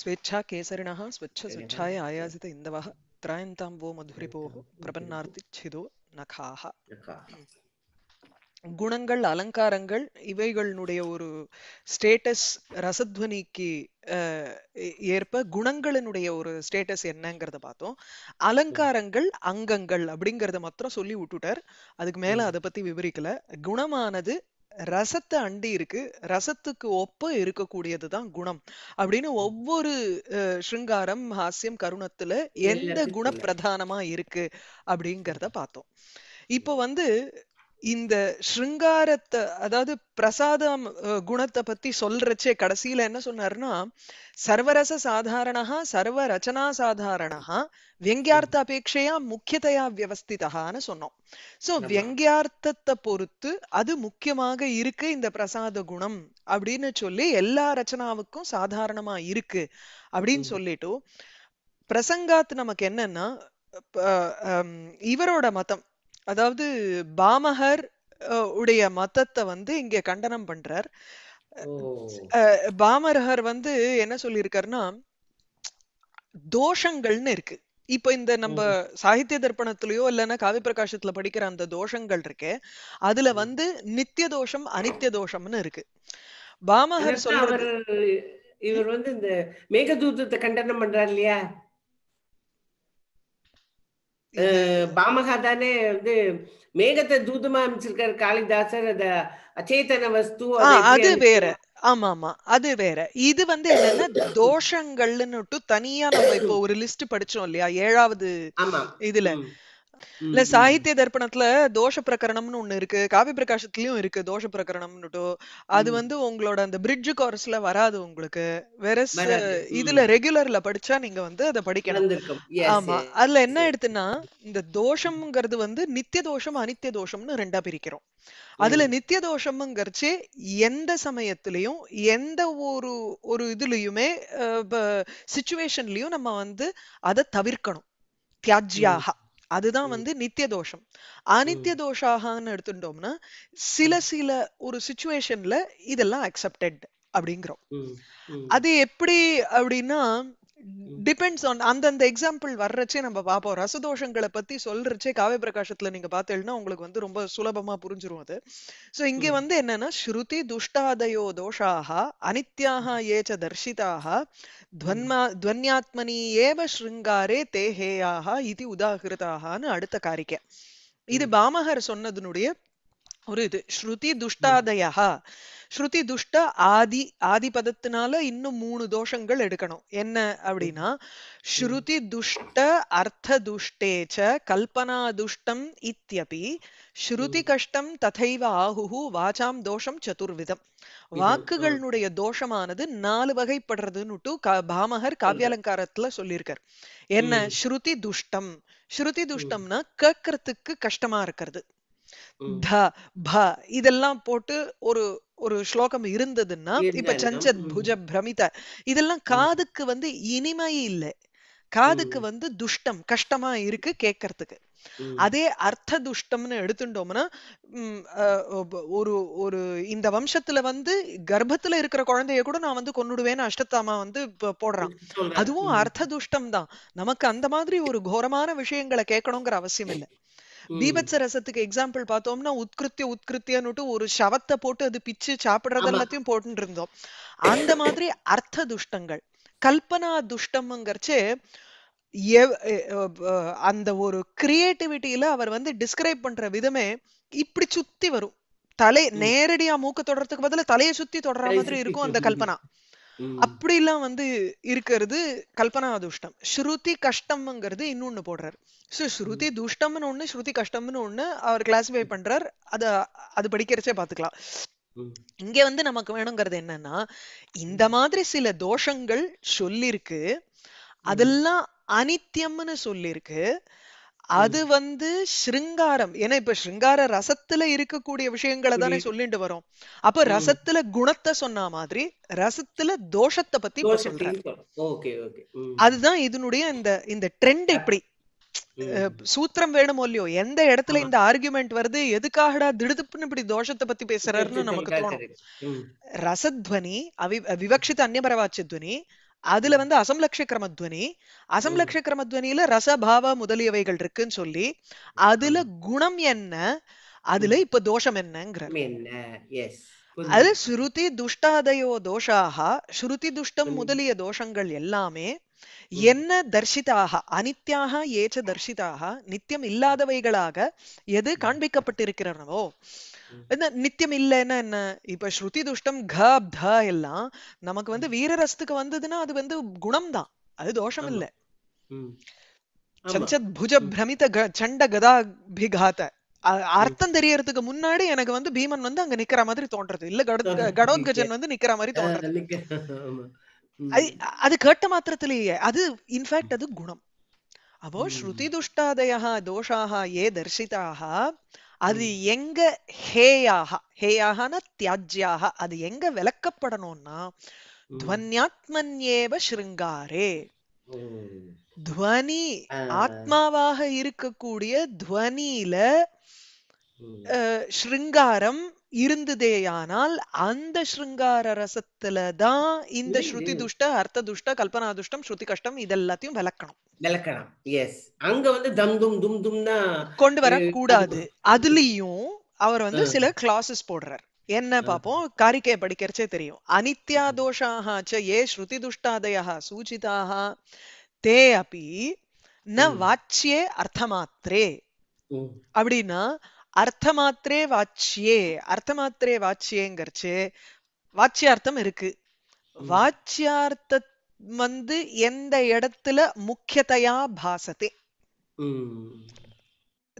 स्वेच्छा केसरिणः स्वच्छस्वच्छाय आयासित इन्दवः त्रायन्तां वो मधुरिपोः பிரபன்னார்த்தி சிதோ நகாக குணங்கள் அலங்காரங்கள் இவைகளினுடைய ஒரு ஸ்டேட்டஸ் ரசத்வனிக்கு ஏற்ப குணங்களினுடைய ஒரு ஸ்டேட்டஸ் என்னங்கிறத பார்த்தோம் அலங்காரங்கள் அங்கங்கள் அப்படிங்கறத மாத்திரம் சொல்லி விட்டுட்டார் அதுக்கு மேல அதை பத்தி விவரிக்கல குணமானது ரசத்தை அண்டி இருக்கு ரசத்துக்கு ஒப்ப இருக்கக்கூடியது தான் குணம் அப்படின்னு ஒவ்வொரு ஸ்ருங்காரம் ஹாஸ்யம் கருணத்துல எந்த குண பிரதானமா இருக்கு அப்படிங்கிறத பார்த்தோம் இப்போ வந்து இந்த ஸ்ருங்காரத்தை அதாவது பிரசாதம் குணத்தை பத்தி சொல்றச்சே கடைசியில என்ன சொன்னாருன்னா சர்வரச சாதாரணா சர்வ ரச்சனா சாதாரணா வியங்கியார்த்த அபேட்சையா முக்கியத்தையா வியவஸ்திதான்னு சொன்னோம் சோ வியங்கியார்த்தத்தை பொறுத்து அது முக்கியமாக இருக்கு இந்த பிரசாத குணம் அப்படின்னு சொல்லி எல்லா ரச்சனாவுக்கும் சாதாரணமா இருக்கு அப்படின்னு சொல்லிட்டு பிரசங்காத் நமக்கு என்னன்னா இவரோட மதம் அதாவது பாமகர் உடைய மதத்தை வந்து இங்க கண்டனம் பண்றார் பாமரகர் வந்து என்ன சொல்லியிருக்காருன்னா தோஷங்கள்னு இருக்கு இப்ப இந்த நம்ம சாகித்ய தர்ப்பணத்திலயோ இல்லைன்னா காவி பிரகாசத்துல படிக்கிற அந்த தோஷங்கள் இருக்கே அதுல வந்து நித்திய தோஷம் அனித்திய தோஷம்னு இருக்கு பாமகர் சொல்ற சொல்றது இவர் வந்து இந்த மேகதூதத்தை கண்டனம் பண்றார் இல்லையா பாமகா தானே வந்து மேகத்தை தூதமா அமைச்சிருக்காரு காளிதாசர் அத அச்சேதன வஸ்து அது வேற ஆமா ஆமா அது வேற இது வந்து என்னன்னா தோஷங்கள்னுட்டு தனியா நம்ம இப்போ ஒரு லிஸ்ட் படிச்சோம் இல்லையா ஏழாவது இதுல இல்ல சாகித்ய தர்ப்பணத்துல தோஷ பிரகரணம்னு ஒண்ணு இருக்கு காவி பிரகாசத்துலயும் இருக்கு தோஷ பிரகரணம்னுட்டு அது வந்து உங்களோட அந்த பிரிட்ஜ் கோர்ஸ்ல வராது உங்களுக்கு வேற இதுல ரெகுலர்ல படிச்சா நீங்க வந்து அதை படிக்கணும் ஆமா அதுல என்ன எடுத்துன்னா இந்த தோஷம்ங்கிறது வந்து நித்திய தோஷம் அனித்திய தோஷம்னு ரெண்டா பிரிக்கிறோம் அதுல நித்திய தோஷம்ங்கிறச்சு எந்த சமயத்திலையும் எந்த ஒரு ஒரு இதுலயுமே சுச்சுவேஷன்லயும் நம்ம வந்து அதை தவிர்க்கணும் தியாஜ்யாக அதுதான் வந்து நித்திய தோஷம் அனித்திய தோஷாகன்னு எடுத்துட்டோம்னா சில சில ஒரு சுச்சுவேஷன்ல இதெல்லாம் அக்செப்டட் அப்படிங்கிறோம் அது எப்படி அப்படின்னா டிபெண்ட்ஸ் ஆன் அந்தந்த எக்ஸாம்பிள் வர்றச்சே நம்ம பார்ப்போம் ரசதோஷங்களை பத்தி சொல்றச்சே காவிய பிரகாஷத்துல நீங்க பார்த்தேன்னா உங்களுக்கு வந்து ரொம்ப சுலபமா புரிஞ்சிரும் அது சோ இங்க வந்து என்னன்னா ஸ்ருதி துஷ்டாதயோ தோஷாக அனித்யாக ஏச்ச தர்ஷிதாக துவன்மா துவன்யாத்மனி ஏவ ஸ்ருங்காரே தேஹேயாக இது உதாகிருதாகனு அடுத்த காரிக்கை இது பாமகர் சொன்னதுனுடைய ஒரு இது ஸ்ருதி துஷ்டாதயா ஸ்ருதி துஷ்ட ஆதி ஆதி பதத்தினால இன்னும் மூணு தோஷங்கள் எடுக்கணும் என்ன அப்படின்னா ஸ்ருதி துஷ்ட அர்த்த துஷ்டேச்ச கல்பனா துஷ்டம் இத்தியபி ஸ்ருதி கஷ்டம் ததைவ ஆகுஹு வாசாம் தோஷம் சதுர்விதம் வாக்குகளினுடைய தோஷமானது நாலு வகைப்படுறதுன்னு பாமகர் காவியாலங்காரத்துல சொல்லியிருக்கார் என்ன ஸ்ருதி துஷ்டம் ஸ்ருதி துஷ்டம்னா கேட்கறதுக்கு கஷ்டமா இருக்கிறது த ப இதெல்லாம் போட்டு ஒரு ஒரு ஸ்லோகம் இருந்ததுன்னா இப்ப சஞ்சத் புஜ பிரமித இதெல்லாம் காதுக்கு வந்து இனிமை இல்லை காதுக்கு வந்து துஷ்டம் கஷ்டமா இருக்கு கேக்குறதுக்கு அதே அர்த்த துஷ்டம்னு எடுத்துட்டோம்னா ஒரு ஒரு இந்த வம்சத்துல வந்து கர்ப்பத்துல இருக்கிற குழந்தைய கூட நான் வந்து கொன்னுடுவேன்னு அஷ்டத்தாமா வந்து போடுறான் அதுவும் அர்த்த துஷ்டம் தான் நமக்கு அந்த மாதிரி ஒரு கோரமான விஷயங்களை கேட்கணுங்கிற அவசியம் இல்லை பீபத்ச ரசத்துக்கு எக்ஸாம்பிள் பார்த்தோம்னா உத்கிருத்திய உத்கிருத்தியன்னுட்டு ஒரு சவத்தை போட்டு அது பிச்சு சாப்பிடுறது எல்லாத்தையும் போட்டு இருந்தோம் அந்த மாதிரி அர்த்த துஷ்டங்கள் கல்பனா துஷ்டம்ங்கிறச்சு அந்த ஒரு கிரியேட்டிவிட்டியில அவர் வந்து டிஸ்கிரைப் பண்ற விதமே இப்படி சுத்தி வரும் தலை நேரடியா மூக்க தொடறதுக்கு பதில தலையை சுத்தி தொடர்ற மாதிரி இருக்கும் அந்த கல்பனா அப்படிலாம் வந்து இருக்கிறது கல்பனா தூஷ்டம் ஸ்ருதி கஷ்டம்ங்கிறது இன்னொன்னு போடுறாரு ஸோ ஸ்ருதி துஷ்டம்னு ஒண்ணு ஸ்ருதி கஷ்டம்னு ஒண்ணு அவர் கிளாஸிஃபை பண்றார் அத அது படிக்கிறச்சே பாத்துக்கலாம் இங்க வந்து நமக்கு வேணுங்கிறது என்னன்னா இந்த மாதிரி சில தோஷங்கள் சொல்லிருக்கு அதெல்லாம் அனித்தியம்னு சொல்லிருக்கு அது வந்து ஸ்ருங்காரம் ஏன்னா இப்ப ஸ்ருங்கார ரசத்துல இருக்கக்கூடிய விஷயங்களை தானே சொல்லிட்டு வரோம் அப்ப ரசத்துல குணத்தை சொன்ன மாதிரி ரசத்துல தோஷத்தை பத்தி அதுதான் இதனுடைய இந்த இந்த ட்ரெண்ட் இப்படி சூத்திரம் வேணுமோ இல்லையோ எந்த இடத்துல இந்த ஆர்குமெண்ட் வருது எதுக்காகடா திடுதுப்புன்னு இப்படி தோஷத்தை பத்தி பேசுறாருன்னு நமக்கு தோணும் ரசத்வனி அவி விவக்ஷித அந்நிய பரவாச்சி துவனி அதுல வந்து அசம்லக்ஷ கிரமத்வனி அசம்லக்ஷ கிரமத்வனியில ரசபாவ முதலியவைகள் இருக்குன்னு சொல்லி அதுல குணம் என்ன அதுல இப்ப தோஷம் என்னங்கிற அது ஸ்ருதி துஷ்டாதயோ தோஷாக ஸ்ருதி துஷ்டம் முதலிய தோஷங்கள் எல்லாமே என்ன தர்ஷிதாக அனித்யாக ஏச்ச தர்ஷிதாக நித்தியம் இல்லாதவைகளாக எது காண்பிக்கப்பட்டிருக்கிறனவோ என்ன நித்தியம் இல்லைன்னா என்ன இப்ப ஸ்ருதி துஷ்டம் க த எல்லாம் நமக்கு வந்து வீரரசத்துக்கு வந்ததுன்னா அது வந்து குணம் தான் அது தோஷம் இல்லை சஞ்சத் புஜ பிரமித சண்ட கதாபிகாத அர்த்தம் தெரியறதுக்கு முன்னாடி எனக்கு வந்து பீமன் வந்து அங்க நிக்கிற மாதிரி தோன்றது இல்ல கடோத்கஜன் வந்து நிக்கிற மாதிரி தோன்றது கேட்ட மாத்திரத்திலேயே அது இன்ஃபேக்ட் அது குணம் அப்போ ஸ்ருதி துஷ்டாதயா தோஷாக ஏ ദർശിതാഹ அது எங்க ஹேயாக ஹேயாகனா தியாஜ்யாக அது எங்க விளக்கப்படணும்னா துவன்யாத்மன்யேவ ஸ்ருங்காரே துவனி ஆத்மாவாக இருக்கக்கூடிய துவனியில ஸ்ருங்காரம் இருந்ததேயானால் அந்த ஸ்ருங்கார ரசத்துல தான் இந்த ஸ்ருதி துஷ்ட அர்த்த துஷ்ட கல்பனா துஷ்டம் ஸ்ருதி கஷ்டம் இதெல்லாத்தையும் விளக்கணும் விளக்கணும் எஸ் அங்க வந்து தம் தும் தும் கொண்டு வர கூடாது அதுலயும் அவர் வந்து சில கிளாஸஸ் போடுறார் என்ன பாப்போம் காரிக்கையை படிக்கிறச்சே தெரியும் அனித்யா தோஷாக ச ஏ ஸ்ருதி துஷ்டாதயா சூச்சிதாக தே அப்பி ந வாச்சியே அர்த்தமாத்திரே அப்படின்னா அர்த்தமாத்திரே வாச்சியே அர்த்தமாத்திரே வாட்சியேங்கிறச்சு வாட்சியார்த்தம் இருக்கு வாட்சியார்த்த வந்து எந்த இடத்துல முக்கியத்தையா பாசத்தே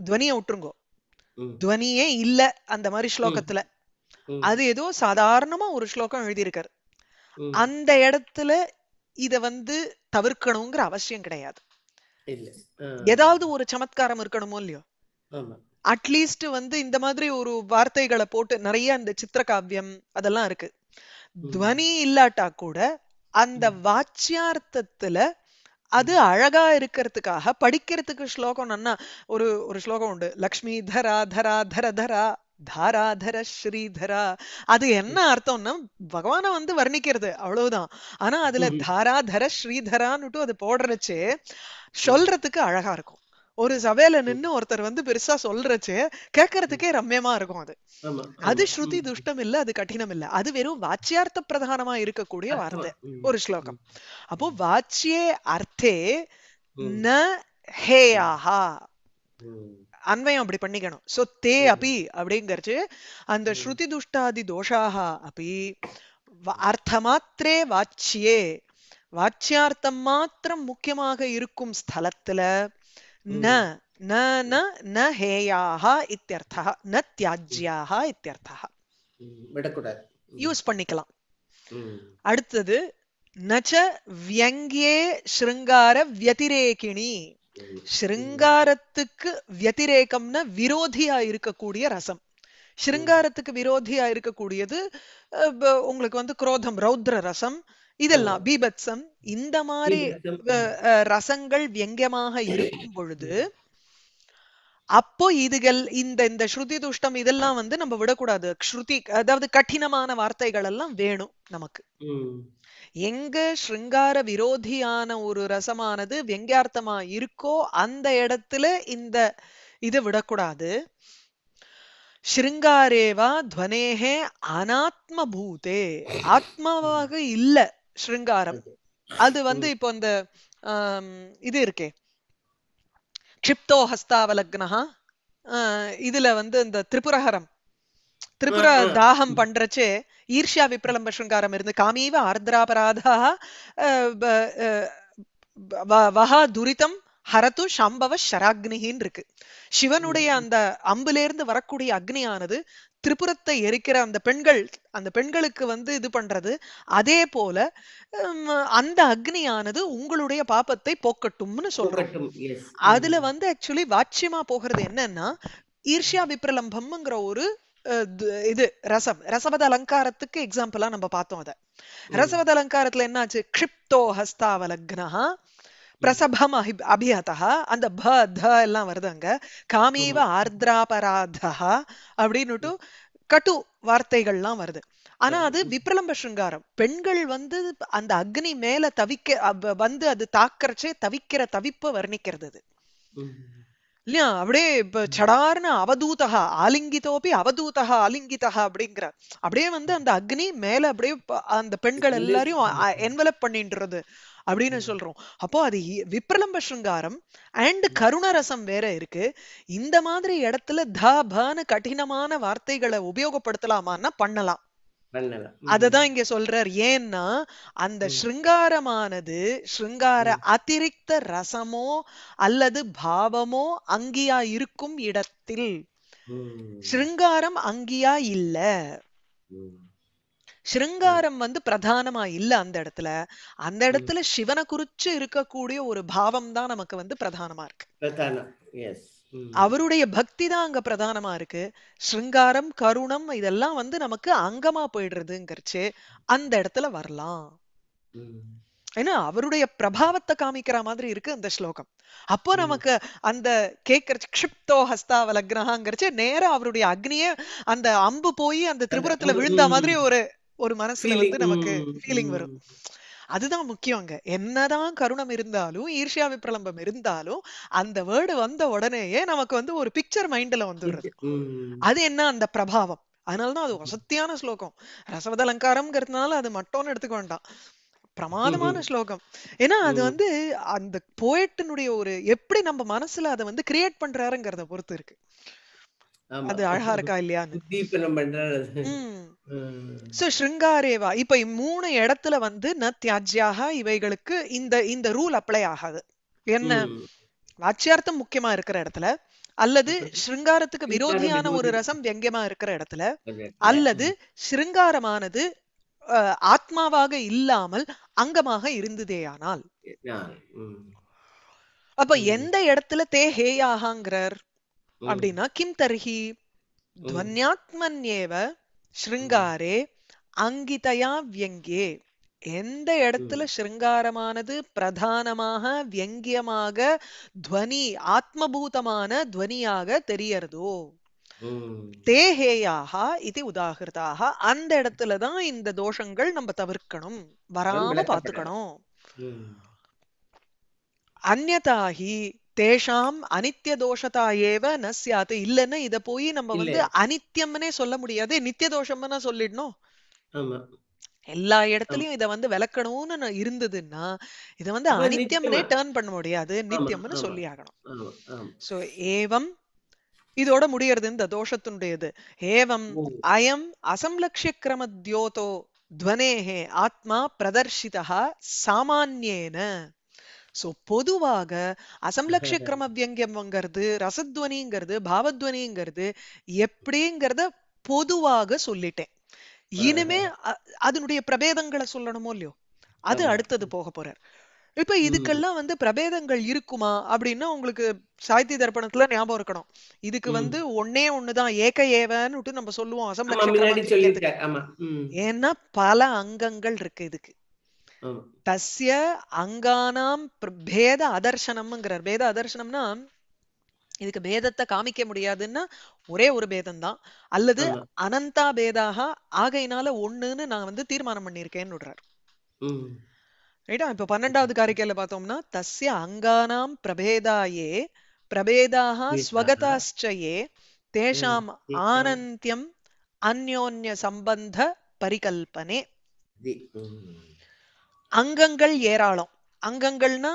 துவனிய விட்டுருங்கோ துவனியே இல்ல அந்த மாதிரி ஸ்லோகத்துல அது ஏதோ சாதாரணமா ஒரு ஸ்லோகம் எழுதியிருக்காரு அந்த இடத்துல இத வந்து தவிர்க்கணுங்கிற அவசியம் கிடையாது ஏதாவது ஒரு சமத்காரம் இருக்கணுமோ இல்லையோ அட்லீஸ்ட் வந்து இந்த மாதிரி ஒரு வார்த்தைகளை போட்டு நிறைய அந்த சித்திர காவியம் அதெல்லாம் இருக்கு துவனி இல்லாட்டா கூட அந்த வாச்சியார்த்தத்துல அது அழகா இருக்கிறதுக்காக படிக்கிறதுக்கு ஸ்லோகம் நன்னா ஒரு ஒரு ஸ்லோகம் உண்டு லக்ஷ்மி தரா தரா தர தரா தாராதர ஸ்ரீதரா அது என்ன அர்த்தம்னா பகவான வந்து வர்ணிக்கிறது அவ்வளவுதான் ஆனா அதுல தாராதர ஸ்ரீதரான்னுட்டு அது போடுறச்சே சொல்றதுக்கு அழகா இருக்கும் ஒரு சபையில நின்னு ஒருத்தர் வந்து பெருசா சொல்றச்சு கேட்கறதுக்கே ரம்யமா இருக்கும் அது அது ஸ்ருதி துஷ்டம் இல்ல அது கடினம் இல்ல அது வெறும் வாச்சியார்த்த பிரதானமா இருக்கக்கூடிய வார்த்தை ஒரு ஸ்லோகம் அப்போ வாச்சியே அர்த்தே ந அன்வயம் அப்படி பண்ணிக்கணும் சோ தே அபி அப்படிங்கிறது அந்த ஸ்ருதி துஷ்டாதி தோஷாக அபி மாத்திரே வாச்சியே வாச்சியார்த்தம் மாத்திரம் முக்கியமாக இருக்கும் ஸ்தலத்துல न न न ஹேயாஹ ந தியாஜ்யாஹ விடக்கூடாது யூஸ் பண்ணிக்கலாம் அடுத்தது நச்ச ஸ்ருங்கார வியதிரேகிணி ஸ்ருங்காரத்துக்கு வியதிரேகம்னா விரோதியா இருக்கக்கூடிய ரசம் ஸ்ருங்காரத்துக்கு விரோதியா இருக்கக்கூடியது உங்களுக்கு வந்து குரோதம் ரௌத்ர ரசம் இதெல்லாம் பீபத்சம் இந்த மாதிரி ரசங்கள் வியங்கமாக இருக்கும் பொழுது அப்போ இதுகள் இந்த இந்த ஸ்ருதி துஷ்டம் இதெல்லாம் வந்து நம்ம விடக்கூடாது ஸ்ருதி அதாவது கடினமான வார்த்தைகள் எல்லாம் வேணும் நமக்கு எங்க ஸ்ருங்கார விரோதியான ஒரு ரசமானது வெங்கார்த்தமா இருக்கோ அந்த இடத்துல இந்த இது விடக்கூடாது ஸ்ருங்காரேவா துவனேகே அனாத்ம பூதே ஆத்மாவாக இல்லை ஸ்ருங்காரம் அது வந்து இப்போ இந்த இது இருக்கே கிப்தோ ஹஸ்தாவலக்னஹா இதுல வந்து இந்த திரிபுரஹரம் திரிபுர தாகம் பண்றச்சே ஈர்ஷ்யா விப்ரலம்ப ஸ்ருங்காரம் இருந்து காமீவ ஆர்திராபராதா வஹா துரிதம் ஹரத்து சம்பவ ஷராக்னிகின்னு இருக்கு சிவனுடைய அந்த அம்புலேருந்து வரக்கூடிய அக்னியானது திரிபுரத்தை எரிக்கிற அந்த பெண்கள் அந்த பெண்களுக்கு வந்து இது பண்றது அதே போல அந்த அக்னியானது உங்களுடைய பாப்பத்தை போக்கட்டும்னு சொல்றோம் அதுல வந்து ஆக்சுவலி வாட்சியமா போகிறது என்னன்னா ஈர்ஷியா விப்ரலம்பம்ங்கிற ஒரு இது ரசம் ரசவத அலங்காரத்துக்கு எக்ஸாம்பிளா நம்ம பார்த்தோம் அதை ரசவத அலங்காரத்துல என்னாச்சு கிரிப்தோ ஹஸ்தாவலக்னா பிரசபம் அபி அபிஹதா அந்த ப த எல்லாம் வருது அங்க காமேவ ஆர்திராபராதா அப்படின்னுட்டு கட்டு வார்த்தைகள்லாம் வருது ஆனா அது விப்ரலம்ப சிருங்காரம் பெண்கள் வந்து அந்த அக்னி மேல தவிக்க வந்து அது தாக்கறச்சே தவிக்கிற தவிப்ப வர்ணிக்கிறது அது இல்லையா அப்படியே இப்ப சடார்னு அவதூதகா ஆலிங்கிதோபி அவதூதகா ஆலிங்கிதகா அப்படிங்கிற அப்படியே வந்து அந்த அக்னி மேல அப்படியே அந்த பெண்கள் எல்லாரையும் என்வலப் பண்ணின்றது அப்படின்னு சொல்றோம் அப்போ அது விப்ரலம்ப சிருங்காரம் அண்ட் கருணரசம் வேற இருக்கு இந்த மாதிரி இடத்துல தபான கடினமான வார்த்தைகளை உபயோகப்படுத்தலாமான்னா பண்ணலாம் அததான் இங்க சொல்றார் ஏன்னா அந்த ஸ்ருங்காரமானது ஸ்ருங்கார அதிரிக்த ரசமோ அல்லது பாவமோ அங்கியா இருக்கும் இடத்தில் ஸ்ருங்காரம் அங்கியா இல்ல ஸ்ருங்காரம் வந்து பிரதானமா இல்ல அந்த இடத்துல அந்த இடத்துல சிவனை குறிச்சு இருக்கக்கூடிய ஒரு பாவம் தான் நமக்கு வந்து பிரதானமா இருக்கு அவருடைய பக்தி தான் அங்க பிரதானமா இருக்கு ஸ்ருங்காரம் கருணம் இதெல்லாம் வந்து நமக்கு அங்கமா போயிடுறதுங்கிறச்சு அந்த இடத்துல வரலாம் ஏன்னா அவருடைய பிரபாவத்தை காமிக்கிற மாதிரி இருக்கு அந்த ஸ்லோகம் அப்போ நமக்கு அந்த கேட்கற க்ஷிப்தோ ஹஸ்தாவலக்ரஹாங்கிறச்சு நேரம் அவருடைய அக்னியே அந்த அம்பு போய் அந்த திரிபுரத்துல விழுந்த மாதிரி ஒரு ஒரு மனசுல வந்து நமக்கு ஃபீலிங் வரும் அதுதான் முக்கியங்க என்னதான் கருணம் இருந்தாலும் ஈர்ஷியா விப்ரலம்பம் இருந்தாலும் அந்த வேர்டு வந்த உடனேயே நமக்கு வந்து ஒரு பிக்சர் மைண்ட்ல வந்துடுறது அது என்ன அந்த பிரபாவம் அதனாலதான் அது வசத்தியான ஸ்லோகம் ரசவத அது மட்டும்னு எடுத்துக்க வேண்டாம் பிரமாதமான ஸ்லோகம் ஏன்னா அது வந்து அந்த போயட்டினுடைய ஒரு எப்படி நம்ம மனசுல அதை வந்து கிரியேட் பண்றாருங்கிறத பொறுத்து இருக்கு அது அழகா இருக்கா இல்லையா சோ ஸ்ருங்காரேவா இப்ப மூணு இடத்துல வந்து ந தியாஜ்யாக இவைகளுக்கு இந்த இந்த ரூல் அப்ளை ஆகாது என்ன வாச்சியார்த்தம் முக்கியமா இருக்கிற இடத்துல அல்லது ஸ்ருங்காரத்துக்கு விரோதியான ஒரு ரசம் வியங்கியமா இருக்கிற இடத்துல அல்லது ஸ்ருங்காரமானது ஆத்மாவாக இல்லாமல் அங்கமாக இருந்ததேயானால் அப்ப எந்த இடத்துல தே ஹேயாகாங்கிறார் அப்படின்னா கிம் தர்ஹி துவன்யாத்மன்யேவ ஸ்ருங்காரே அங்கிதயா வியங்கே எந்த இடத்துல ஸ்ருங்காரமானது பிரதானமாக வியங்கியமாக துவனி ஆத்மபூதமான துவனியாக தெரியறதோ தேஹேயாக இது உதாகிருதாக அந்த இடத்துல தான் இந்த தோஷங்கள் நம்ம தவிர்க்கணும் வராம பாத்துக்கணும் அந்நதாகி தேஷாம் அனித்திய தோஷத்தா ஏவ ந சியாத் இல்லைன்னா இத போய் நம்ம வந்து அனித்யம்னே சொல்ல முடியாது நித்திய தோஷம்னா சொல்லிடணும் எல்லா இடத்துலயும் இத வந்து விளக்கணும்னு இருந்ததுன்னா இத வந்து அனித்தியம்னே டேர்ன் பண்ண முடியாது நித்தியம்னு சொல்லி ஆகணும் சோ ஏவம் இதோட முடியறது இந்த தோஷத்தினுடையது ஏவம் அயம் அசம்லக்ஷிய கிரம தியோதோ துவனேஹே ஆத்மா பிரதர்ஷிதா சாமான்யேன சோ பொதுவாக அசம்லக்ஷிய கிரம வியங்கியம்ங்கிறது ரசத்வனிங்கிறது பாவத்வனிங்கிறது எப்படிங்கிறத பொதுவாக சொல்லிட்டேன் இனிமே அதனுடைய பிரபேதங்களை சொல்லணுமோ இல்லையோ அது அடுத்தது போக போறார் இப்ப இதுக்கெல்லாம் வந்து பிரபேதங்கள் இருக்குமா அப்படின்னா உங்களுக்கு சாகித்ய தர்ப்பணத்துல ஞாபகம் இருக்கணும் இதுக்கு வந்து ஒன்னே ஒண்ணுதான் ஏக ஏவன்னு நம்ம சொல்லுவோம் அசம்பிளி ஏன்னா பல அங்கங்கள் இருக்கு இதுக்கு தஸ்ய அங்கானாம் பேத அதர்சனம்ங்கிறார் பேத அதர்சனம்னா இதுக்கு பேதத்தை காமிக்க முடியாதுன்னா ஒரே ஒரு பேதம் தான் அல்லது அனந்தா பேதாக ஆகையினால ஒண்ணுன்னு நான் வந்து தீர்மானம் பண்ணியிருக்கேன்னு விடுறாரு ரைட்டா இப்ப பன்னெண்டாவது காரிக்கையில பார்த்தோம்னா தஸ்ய அங்கானாம் பிரபேதாயே பிரபேதாக ஸ்வகதாச்சயே தேஷாம் ஆனந்தியம் அந்யோன்ய சம்பந்த பரிகல்பனே அங்கங்கள் ஏராளம் அங்கங்கள்னா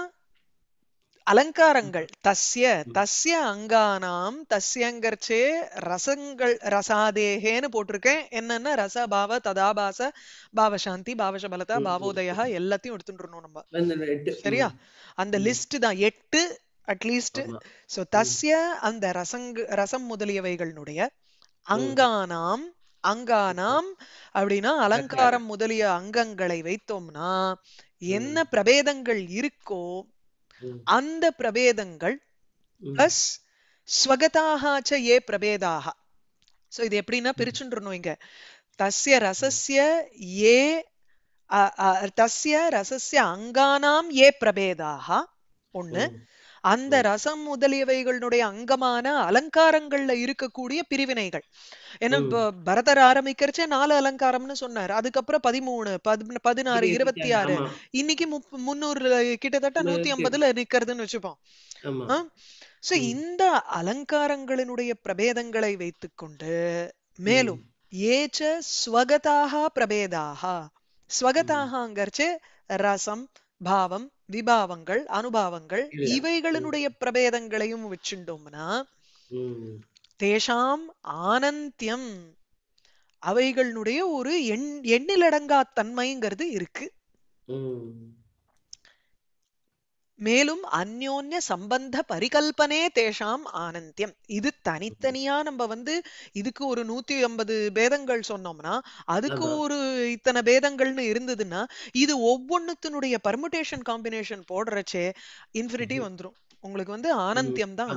அலங்காரங்கள் தஸ்ய தஸ்ய அங்கானாம் தஸ்யங்கர்ச்சே ரசங்கள் ரசாதேகேன்னு போட்டிருக்கேன் என்னன்னா ரச பாவ ததாபாச பாவசாந்தி பாவசபலதா பாவோதயா எல்லாத்தையும் எடுத்துட்டுருணும் நம்ம சரியா அந்த லிஸ்ட் தான் எட்டு அட்லீஸ்ட் சோ தஸ்ய அந்த ரசங் ரசம் முதலியவைகளினுடைய அங்கானாம் அங்கானாம் அப்படின்னா அலங்காரம் முதலிய அங்கங்களை வைத்தோம்னா என்ன பிரபேதங்கள் இருக்கோ அந்த பிரபேதங்கள் பிளஸ் ஸ்வகதாகாச்ச ஏ பிரபேதாக சோ இது எப்படின்னா பிரிச்சுன்றணும் இங்க தஸ்ய ரசசிய ஏ தஸ்ய ரசசிய அங்கானாம் ஏ பிரபேதாக ஒண்ணு அந்த ரசம் முதலியவைகளுடைய அங்கமான அலங்காரங்கள்ல இருக்கக்கூடிய பிரிவினைகள் ஏன்னா பரதர் ஆரம்பிக்கிறச்சே நாலு அலங்காரம்னு சொன்னார் அதுக்கப்புறம் பதிமூணு பதினாறு இருபத்தி ஆறு இன்னைக்கு முன்னூறு கிட்டத்தட்ட நூத்தி ஐம்பதுல நிக்கிறதுன்னு வச்சுப்போம் சோ இந்த அலங்காரங்களினுடைய பிரபேதங்களை வைத்துக்கொண்டு மேலும் ஏச்ச ஸ்வகதாக பிரபேதாக ஸ்வகதாகங்கிறச்சு ரசம் பாவம் விபாவங்கள் அனுபவங்கள் இவைகளினுடைய பிரபேதங்களையும் வச்சுட்டோம்னா தேஷாம் ஆனந்தியம் அவைகளினுடைய ஒரு எண் எண்ணிலடங்கா தன்மைங்கிறது இருக்கு மேலும் அந்யோன்ய சம்பந்த பரிகல்பனே தேஷாம் ஆனந்தியம் இது தனித்தனியா நம்ம வந்து இதுக்கு ஒரு நூத்தி ஐம்பது பேதங்கள் சொன்னோம்னா அதுக்கு ஒரு இத்தனை பேதங்கள்னு இருந்ததுன்னா இது ஒவ்வொன்னுத்தினுடைய பர்முடேஷன் காம்பினேஷன் போடுறச்சே இன்ஃபினிட்டி வந்துரும் உங்களுக்கு வந்து ஆனந்தியம் தான்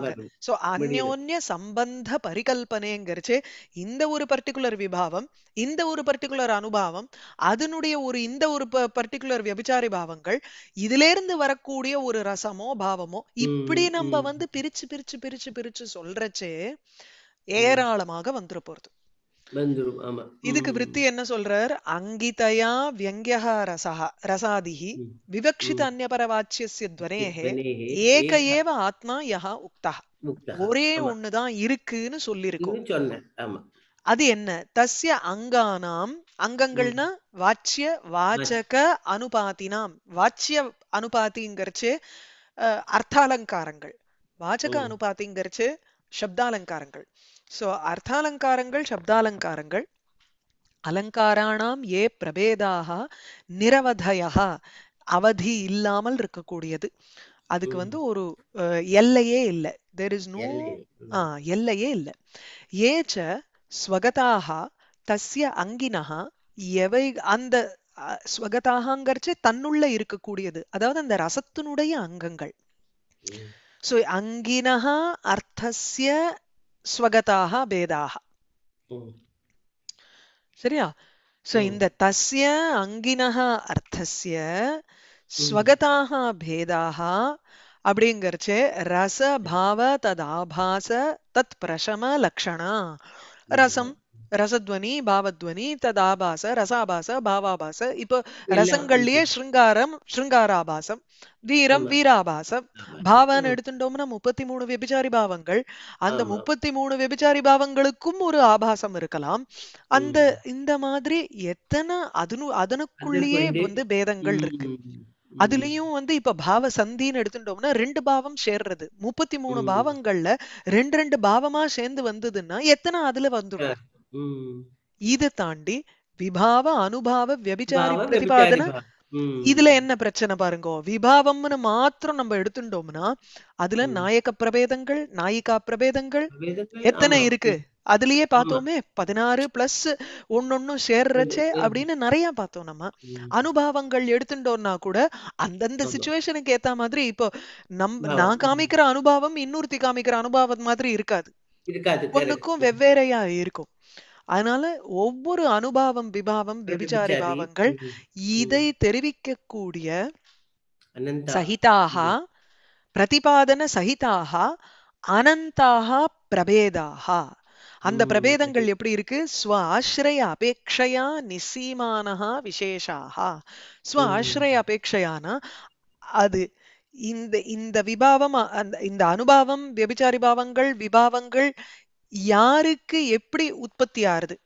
சோ அந்யோன்ய சம்பந்த பரிகல்பனைங்கிறச்சு இந்த ஒரு பர்டிகுலர் விபாவம் இந்த ஒரு பர்டிகுலர் அனுபவம் அதனுடைய ஒரு இந்த ஒரு பர்டிகுலர் வியபிச்சாரி பாவங்கள் இதுல இருந்து வரக்கூடிய ஒரு ரசமோ பாவமோ இப்படி நம்ம வந்து பிரிச்சு பிரிச்சு பிரிச்சு பிரிச்சு சொல்றச்சே ஏராளமாக வந்துரு போறது இதுக்கு விருத்தி என்ன சொல்றார் அங்கிதயா வியங்கியா ரசா ரசாதிஹி விவக்ஷித அந்நியபரவாச்சியஸ்ய துவரேஹே ஏக ஏவ ஆத்மா யஹா உக்தா ஒரே ஒண்ணுதான் இருக்குன்னு இருக்கும் அது என்ன தஸ்ய அங்கானாம் அங்கங்கள்னா வாச்சிய வாச்சக அனுபாத்தினாம் வாச்சிய அனுபாத்திங்கிறச்சு அர்த்தாலங்காரங்கள் வாச்சக அனுபாத்திங்கிறச்சு சப்தாலங்காரங்கள் ஸோ அர்த்தாலங்காரங்கள் சப்தாலங்காரங்கள் அலங்காராணாம் ஏ பிரபேதாக நிரவதையா அவதி இல்லாமல் இருக்கக்கூடியது அதுக்கு வந்து ஒரு எல்லையே இல்லை தெர் இஸ் நோ ஆ எல்லையே இல்லை ஏச்ச ஸ்வகதாக தஸ்ய அங்கினா எவை அந்த ஸ்வகதாகங்கிறச்சு தன்னுள்ள இருக்கக்கூடியது அதாவது அந்த ரசத்தினுடைய அங்கங்கள் ஸோ அங்கினஹா அர்த்தஸ்ய ஸ்வகதாக பேதாக சரியா சோ இந்த தஸ்ய அங்கினக அர்த்தஸ்ய ஸ்வகதாக பேதாக அப்படிங்கறச்சே ரச பாவ ததாபாச தத் பிரசம லக்ஷணா ரசம் ரசத்வனி பாவத்வனி ததாபாச ஆபாச ரசாபாச பாவாபாச இப்போ ரசங்கள்லயே ஸ்ருங்காரம் ஸ்ருங்காராபாசம் வீரம் வீராபாசம் பாவான்னு எடுத்துட்டோம்னா முப்பத்தி மூணு வெபிச்சாரி பாவங்கள் அந்த முப்பத்தி மூணு வெபிச்சாரி பாவங்களுக்கும் ஒரு ஆபாசம் இருக்கலாம் அந்த இந்த மாதிரி எத்தனை அதனு அதனுக்குள்ளேயே வந்து பேதங்கள் இருக்கு அதுலயும் வந்து இப்ப பாவ சந்தின்னு எடுத்துட்டோம்னா ரெண்டு பாவம் சேர்றது முப்பத்தி மூணு பாவங்கள்ல ரெண்டு ரெண்டு பாவமா சேர்ந்து வந்ததுன்னா எத்தனை அதுல வந்துடும் இத தாண்டி விபாவ அனுபவ வியபிச்சாரி பிரதிபாதன இதுல என்ன பிரச்சனை பாருங்க விபாவம்னு மாத்திரம் நம்ம எடுத்துட்டோம்னா அதுல நாயக பிரபேதங்கள் நாயிகா பிரபேதங்கள் எத்தனை இருக்கு அதுலயே பார்த்தோமே பதினாறு பிளஸ் ஒன்னொன்னு சேர்றச்சே அப்படின்னு நிறைய பார்த்தோம் நம்ம அனுபவங்கள் எடுத்துட்டோம்னா கூட அந்தந்த சுச்சுவேஷனுக்கு ஏத்த மாதிரி இப்போ நம் நான் காமிக்கிற அனுபவம் இன்னொருத்தி காமிக்கிற அனுபவம் மாதிரி இருக்காது ஒண்ணுக்கும் வெவ்வேறையா இருக்கும் அதனால ஒவ்வொரு அனுபாவம் விபாவம் விபிச்சாரி பாவங்கள் இதை தெரிவிக்கக்கூடிய சகிதாக பிரதிபாதன சகிதாக அனந்தாக பிரபேதாக அந்த பிரபேதங்கள் எப்படி இருக்கு ஸ்வ ஆசிரய அபேட்சையா நிசீமானஹா விசேஷாக ஸ்வ ஆசிரய அபேட்சையானா அது இந்த இந்த விபாவம் அந்த இந்த அனுபாவம் விபிச்சாரி பாவங்கள் விபாவங்கள் யாருக்கு எப்படி உற்பத்தி ஆறுது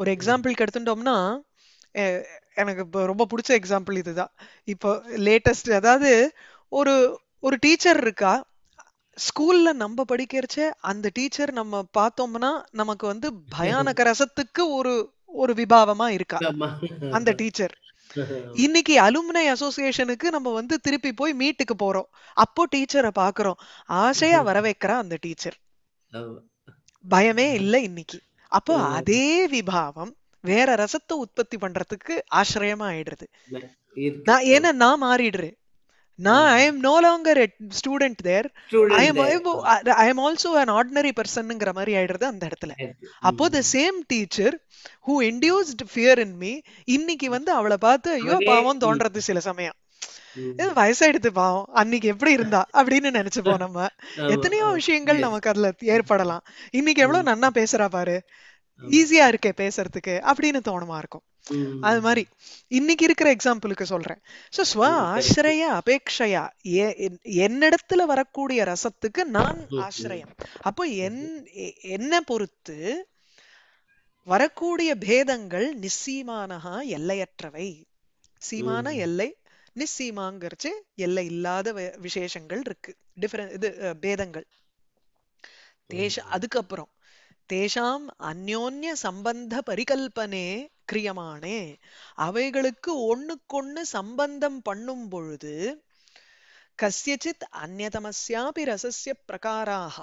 ஒரு எக்ஸாம்பிள் கெடுத்துட்டோம்னா எனக்கு இப்போ ரொம்ப பிடிச்ச எக்ஸாம்பிள் இதுதான் இப்போ லேட்டஸ்ட் அதாவது ஒரு ஒரு டீச்சர் இருக்கா ஸ்கூல்ல நம்ம படிக்கிறச்ச அந்த டீச்சர் நம்ம பார்த்தோம்னா நமக்கு வந்து பயானக ரசத்துக்கு ஒரு ஒரு விபாவமா இருக்கா அந்த டீச்சர் இன்னைக்கு அலுமினை அசோசியேஷனுக்கு நம்ம வந்து திருப்பி போய் மீட்டுக்கு போறோம் அப்போ டீச்சரை பாக்குறோம் ஆசையா வர வைக்கிறா அந்த டீச்சர் பயமே இல்லை இன்னைக்கு அப்போ அதே விபாவம் வேற ரசத்தை உற்பத்தி பண்றதுக்கு ஆசிரியமா ஆயிடுறது நான் ஏன்னா நான் மாறிடுறேன் நான் I am no longer student there I am also an ordinary பர்சன்ங்கிற மாதிரி ஆயிடுறது அந்த இடத்துல அப்போ same teacher who induced fear in இன்னைக்கு வந்து அவளை பார்த்து ஐயோ பாவம் தோன்றது சில சமயம் இது எடுத்து பாவம் அன்னைக்கு எப்படி இருந்தா அப்படின்னு நினைச்சுப்போம் நம்ம எத்தனையோ விஷயங்கள் நமக்கு அதுல ஏற்படலாம் இன்னைக்கு எவ்வளவு நன்னா பேசுறா பாரு ஈஸியா இருக்கே பேசுறதுக்கு அப்படின்னு தோணுமா இருக்கும் அது மாதிரி இன்னைக்கு இருக்கிற எக்ஸாம்பிளுக்கு சொல்றேன் சோ ஸ்வ ஆசிரய என்னிடத்துல வரக்கூடிய ரசத்துக்கு நான் ஆசிரியம் அப்போ என் என்ன பொறுத்து வரக்கூடிய பேதங்கள் நிச்சயமானஹா எல்லையற்றவை சீமான எல்லை நிச்சயமாங்கிறச்சு எல்லை இல்லாத விசேஷங்கள் இருக்கு டிஃபரன் இது பேதங்கள் தேஷ அதுக்கப்புறம் தேஷாம் அந்யோன்ய சம்பந்த பரிகல்பனே கிரியமானே அவைகளுக்கு ஒண்ணுக்கொன்னு சம்பந்தம் பண்ணும் பொழுது கசியச்சித் அந்நதமஸ்யாபி ரசசிய பிரகாராக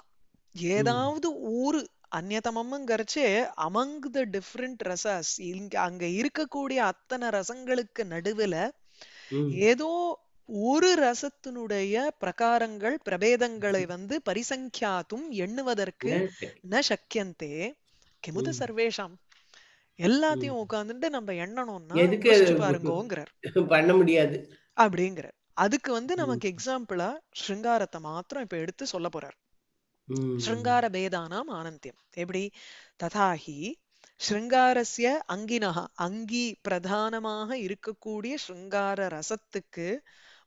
ஏதாவது ஒரு அந்நதமம்ங்கிறச்சு அமங் த டிஃப்ரெண்ட் ரசஸ் இங்க அங்க இருக்கக்கூடிய அத்தனை ரசங்களுக்கு நடுவுல ஏதோ ஒரு ரசத்தினுடைய பிரகாரங்கள் பிரபேதங்களை வந்து பரிசங்கியாத்தும் எண்ணுவதற்கு ந சக்கியந்தே கெமுத சர்வேஷாம் எல்லாத்தையும் உட்கார்ந்துட்டு நம்ம எண்ணணும்னா பாருங்கோங்கிறார் பண்ண முடியாது அப்படிங்கிறார் அதுக்கு வந்து நமக்கு எக்ஸாம்பிளா ஸ்ருங்காரத்தை மாத்திரம் இப்ப எடுத்து சொல்ல போறார் ஸ்ருங்கார பேதானாம் ஆனந்தியம் எப்படி ததாகி ஸ்ருங்காரஸ்ய அங்கினகா அங்கி பிரதானமாக இருக்கக்கூடிய ஸ்ருங்கார ரசத்துக்கு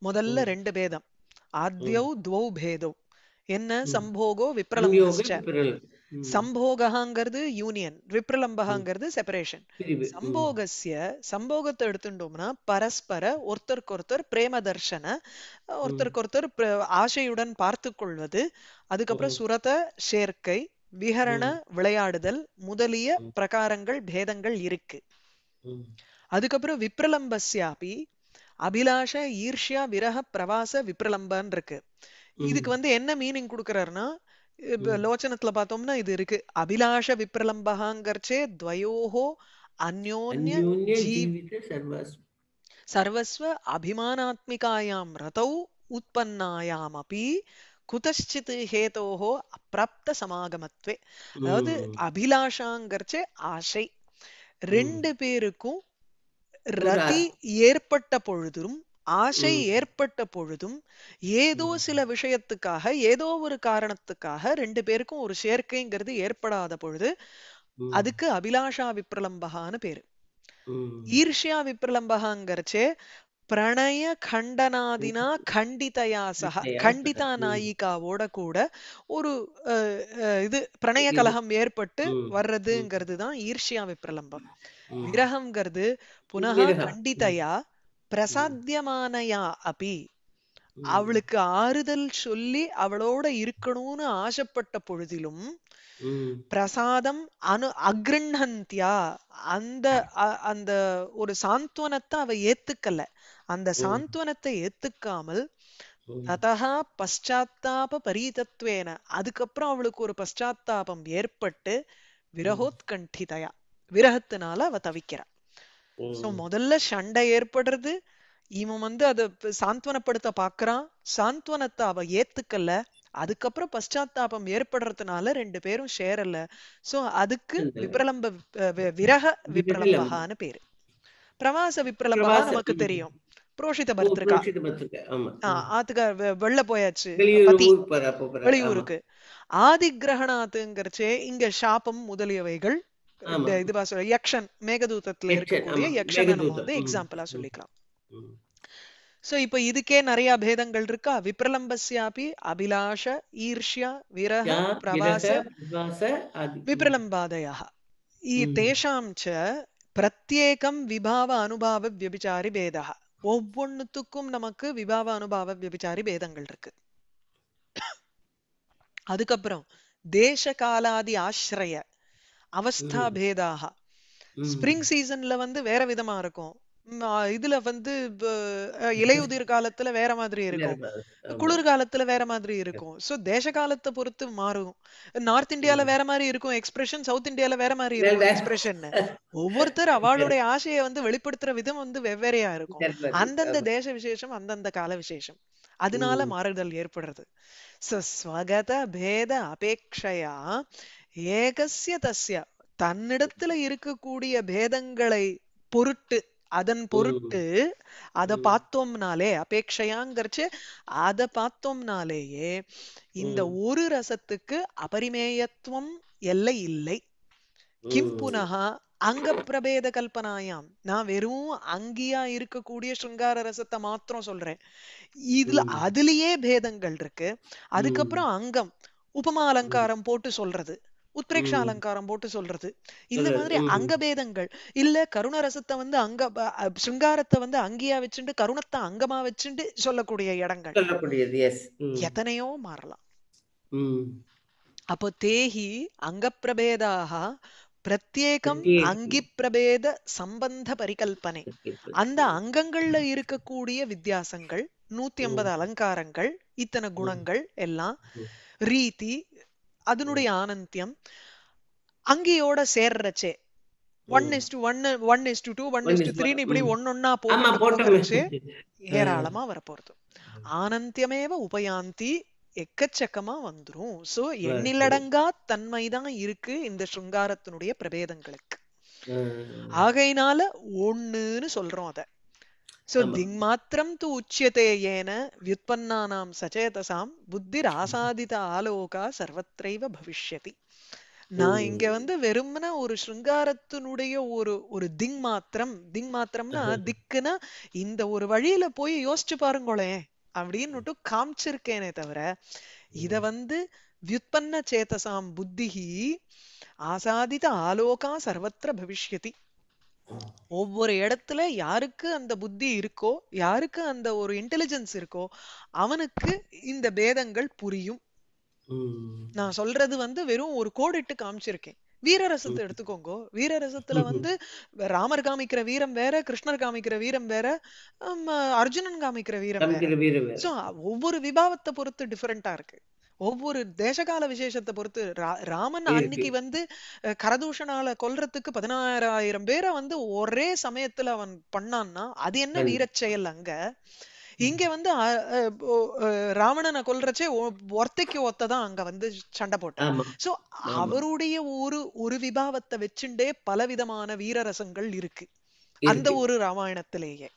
முதல்ல ரெண்டு பேதம் ஆத்யௌ துவௌ பேதோ என்ன சம்போகோ விப்ரலம் சம்போகாங்கிறது யூனியன் விப்ரலம்பகாங்கிறது செப்பரேஷன் சம்போகஸ்ய சம்போகத்தை எடுத்துட்டோம்னா பரஸ்பர ஒருத்தர் பிரேம தர்ஷன ஒருத்தர் ஆசையுடன் பார்த்து கொள்வது அதுக்கப்புறம் சுரத சேர்க்கை விஹரண விளையாடுதல் முதலிய பிரகாரங்கள் பேதங்கள் இருக்கு அதுக்கப்புறம் விப்ரலம்பஸ்யாபி அபிலாஷ ஈர்ஷ்யா விரக பிரவாச விப்ரலம்பன் இருக்கு இதுக்கு வந்து என்ன மீனிங் கொடுக்கறாருன்னா லோச்சனத்துல பார்த்தோம்னா இது இருக்கு அபிலாஷ விப்ரலம்பகாங்கர்ச்சே துவயோஹோ அந்யோன்ய சர்வஸ்வ அபிமானாத்மிகாயாம் ரதௌ உற்பன்னாயாம் அப்படி குதச்சித் ஹேதோஹோ அப்பிராப்த சமாகமத்வே அதாவது அபிலாஷாங்கர்ச்சு ஆசை ரெண்டு பேருக்கும் ரதி ஏற்பட்ட பொழுதும் ஆசை ஏற்பட்ட பொழுதும் ஏதோ சில விஷயத்துக்காக ஏதோ ஒரு காரணத்துக்காக ரெண்டு பேருக்கும் ஒரு சேர்க்கைங்கிறது ஏற்படாத பொழுது அதுக்கு அபிலாஷா விப்ரலம்பகான்னு பேரு ஈர்ஷியா விப்ரலம்பகாங்கிறச்சே பிரணய கண்டனாதினா கண்டிதையா சக கண்டிதா நாயிகாவோட கூட ஒரு இது பிரணய கலகம் ஏற்பட்டு வர்றதுங்கிறது தான் ஈர்ஷியா விப்ரலம்பம் விரகம்ங்கிறது புனக கண்டிதையா பிரசாத்தியமானயா அபி அவளுக்கு ஆறுதல் சொல்லி அவளோட இருக்கணும்னு ஆசைப்பட்ட பொழுதிலும் பிரசாதம் அனு அக்ரிண்ஹந்தியா அந்த அந்த ஒரு சாந்த்வனத்தை அவ ஏத்துக்கல அந்த சாந்த்வனத்தை ஏத்துக்காமல் ததா பశ్చాత్తాப பரீதத்வேன அதுக்கப்புறம் அவளுக்கு ஒரு பஷாத்தாபம் ஏற்பட்டு விரகோத்கண்டிதயா விரகத்தினால அவ தவிக்கிறா சோ முதல்ல சண்டை ஏற்படுறது இவன் வந்து அதை சாந்த்வனப்படுத்த பாக்குறான் சாந்த்வனத்தை அவ ஏத்துக்கல அதுக்கப்புறம் பశ్చాத்தாபம் ஏற்படுறதுனால ரெண்டு பேரும் சேரல சோ அதுக்கு விப்ரலம்ப விரக விப்ரலம்பகான்னு பேரு பிரவாச விப்ரலம்பகா நமக்கு தெரியும் புரோஷித பர்திருக்கா ஆத்துக்கா வெள்ள போயாச்சு வெளியூருக்கு ஆதி கிரகணாத்துங்கிறச்சே இங்க சாபம் முதலியவைகள் இந்த இதுவா சொல்ல யக்ஷன் மேகதூதத்துல இருக்கக்கூடிய யக்ஷன் வந்து எக்ஸாம்பிளா சொல்லிக்கலாம் சோ இப்ப இதுக்கே நிறைய பேதங்கள் இருக்கா விப்ரலம்பஸ்யாபி அபிலாஷ ஈர்ஷ்யா விரக பிரவாச விப்ரலம்பாதயா தேஷாம் ச பிரத்யேகம் விபாவ அனுபாவ வியபிச்சாரி பேதா ஒவ்வொன்னுத்துக்கும் நமக்கு விபாவ அனுபாவ வியபிச்சாரி பேதங்கள் இருக்கு அதுக்கப்புறம் தேச காலாதி ஆசிரிய அவஸ்தா பேதாக ஸ்பிரிங் சீசன்ல வந்து வேற விதமா இருக்கும் இதுல வந்து இலையுதிர் காலத்துல வேற மாதிரி இருக்கும். குளிர்காலத்துல வேற மாதிரி இருக்கும். ஸோ தேச காலத்தை பொறுத்து மாறும். நார்த் இந்தியால வேற மாதிரி இருக்கும் எக்ஸ்பிரஷன், சவுத் இந்தியால வேற மாதிரி இருக்கும் எக்ஸ்பிரஷன் ஒவ்வொருத்தர் அவாளுடைய ஆசைய வந்து வெளிப்படுத்துற விதம் வந்து வெவ்வேறையா இருக்கும். அந்தந்த தேச விசேஷம், அந்தந்த கால விசேஷம். அதனால மாறுதல் ஏற்படுறது. சோ ஸ்வகத பேத அபேக்ஷையா ஏகசிய தஸ்யா தன்னிடத்துல இருக்கக்கூடிய பேதங்களை பொருட்டு அதன் பொருட்டு அத பார்த்தோம்னாலே அபேட்சையாங்கிறச்சு அத பார்த்தோம்னாலேயே இந்த ஒரு ரசத்துக்கு அபரிமேயத்துவம் எல்லை இல்லை கிம் புனகா அங்க பிரபேத கல்பனாயாம் நான் வெறும் அங்கியா இருக்கக்கூடிய ஸ்ருங்கார ரசத்தை மாத்திரம் சொல்றேன் இதுல அதுலயே பேதங்கள் இருக்கு அதுக்கப்புறம் அங்கம் உபமா அலங்காரம் போட்டு சொல்றது உத்ரேக்ஷ அலங்காரம் போட்டு சொல்றது இந்த மாதிரி அங்கபேதங்கள் இல்ல கருணரசத்தை வந்து அங்க சிங்காரத்தை வந்து அங்கியா வச்சுட்டு கருணத்தை அங்கமா வச்சுட்டு சொல்லக்கூடிய இடங்கள் எத்தனையோ மாறலாம் அப்போ தேஹி பிரபேதாக பிரத்யேகம் அங்கி பிரபேத சம்பந்த பரிகல்பனை அந்த அங்கங்கள்ல இருக்கக்கூடிய வித்தியாசங்கள் நூத்தி ஐம்பது அலங்காரங்கள் இத்தனை குணங்கள் எல்லாம் ரீதி அதனுடைய ஆனந்தியம் அங்கேயோட சேர்றச்சே one is to one one is to two one is to three இப்படி ஒன்னொன்னா போட்டு ஏராளமா வரப்போறது ஆனந்தியமேவ உபயாந்தி எக்கச்சக்கமா வந்துரும் சோ எண்ணிலடங்கா தன்மைதான் இருக்கு இந்த சுங்காரத்தினுடைய பிரபேதங்களுக்கு ஆகையினால ஒண்ணுன்னு சொல்றோம் அத सो दिङ्मात्रं तु उच्यते येन व्युत्पन्नानां सचेतसां புத்திராசாதித ஆலோகா சர்வத்திரைவ பவிஷ்யதி நான் இங்க வந்து வெறும்னா ஒரு சிருங்காரத்தினுடைய ஒரு ஒரு திங் மாத்திரம் திங் மாத்திரம்னா திக்குனா இந்த ஒரு வழியில போய் யோசிச்சு பாருங்களே அப்படின்னுட்டு காமிச்சிருக்கேனே தவிர இத வந்து வியுத்பன்ன சேதசாம் புத்திஹி ஆசாதித ஆலோகா சர்வத்திர பவிஷ்யதி ஒவ்வொரு இடத்துல யாருக்கு அந்த புத்தி இருக்கோ யாருக்கு அந்த ஒரு இன்டெலிஜென்ஸ் இருக்கோ அவனுக்கு இந்த பேதங்கள் புரியும் நான் சொல்றது வந்து வெறும் ஒரு கோடிட்டு காமிச்சிருக்கேன் வீரரசத்தை எடுத்துக்கோங்க வீரரசத்துல வந்து ராமர் காமிக்கிற வீரம் வேற கிருஷ்ணர் காமிக்கிற வீரம் வேற அர்ஜுனன் காமிக்கிற வீரம் வேற ஒவ்வொரு விபாவத்தை பொறுத்து டிஃபரெண்டா இருக்கு ஒவ்வொரு தேசகால விசேஷத்தை பொறுத்து ராமன் அன்னைக்கு வந்து கரதூஷனால கொல்றதுக்கு பதினாறாயிரம் பேரை வந்து ஒரே சமயத்துல அவன் பண்ணான்னா அது என்ன வீரச் செயல் அங்க இங்க வந்து ராவணனை கொல்றச்சே ஒர்த்தைக்கு ஒத்ததான் அங்க வந்து சண்டை போட்டான் சோ அவருடைய ஒரு ஒரு விபாவத்தை வச்சுண்டே பலவிதமான வீரரசங்கள் இருக்கு அந்த ஒரு ராமாயணத்திலேயே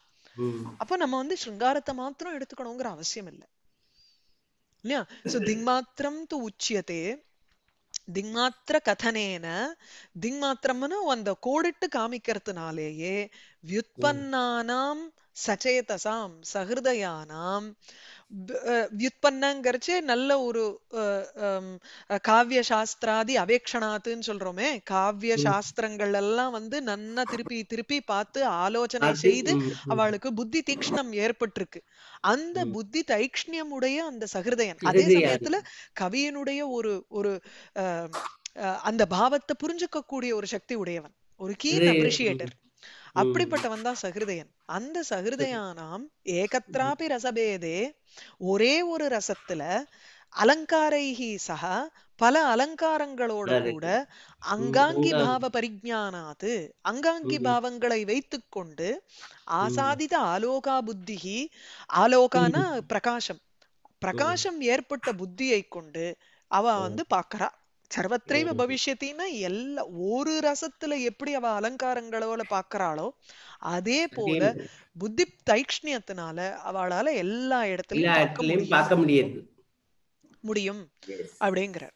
அப்ப நம்ம வந்து சிருங்காரத்தை மாத்திரம் எடுத்துக்கணுங்கிற அவசியம் இல்லை இல்லையா சோ திங்மாத்திரம் து உச்சியதே திங்மாத்திர கதனேன திங்மாத்திரம்னு அந்த கோடிட்டு காமிக்கிறதுனாலேயே வியுத்பன்னானாம் சச்சேதசாம் சகிருதயானாம் வியுத்பன்னங்கிறச்சு நல்ல ஒரு காவிய சாஸ்திராதி அவேக்ஷணாத்துன்னு சொல்றோமே காவிய சாஸ்திரங்கள் எல்லாம் வந்து நன்னா திருப்பி திருப்பி பார்த்து ஆலோசனை செய்து அவளுக்கு புத்தி தீக்ஷ்ணம் ஏற்பட்டிருக்கு அந்த புத்தி தைக்ஷ்ணியம் உடைய அந்த சகிருதயன் அதே சமயத்துல கவியனுடைய ஒரு ஒரு அந்த பாவத்தை புரிஞ்சுக்க கூடிய ஒரு சக்தி உடையவன் ஒரு கீன் அப்ரிஷியேட்டர் அப்படிப்பட்டவன் தான் சகிருதயன் அந்த சகிருதயானாம் ஏகத்ராபி ரசபேதே ஒரே ஒரு ரசத்துல அலங்காரைகி சக பல அலங்காரங்களோட கூட அங்காங்கி பாவ பரிஜானாது அங்காங்கி பாவங்களை வைத்து கொண்டு ஆசாதித ஆலோகா புத்திகி ஆலோகானா பிரகாசம் பிரகாசம் ஏற்பட்ட புத்தியை கொண்டு அவ வந்து பாக்குறா சர்வத்திரைவ பவிஷ்யத்தின்னா எல்லா ஒரு ரசத்துல எப்படி அவ அலங்காரங்களோல பாக்குறாளோ அதே போல புத்தி தைக்ஷ்ணியத்தினால அவளால எல்லா இடத்துலயும் பார்க்க முடியாது முடியும் அப்படிங்கிறார்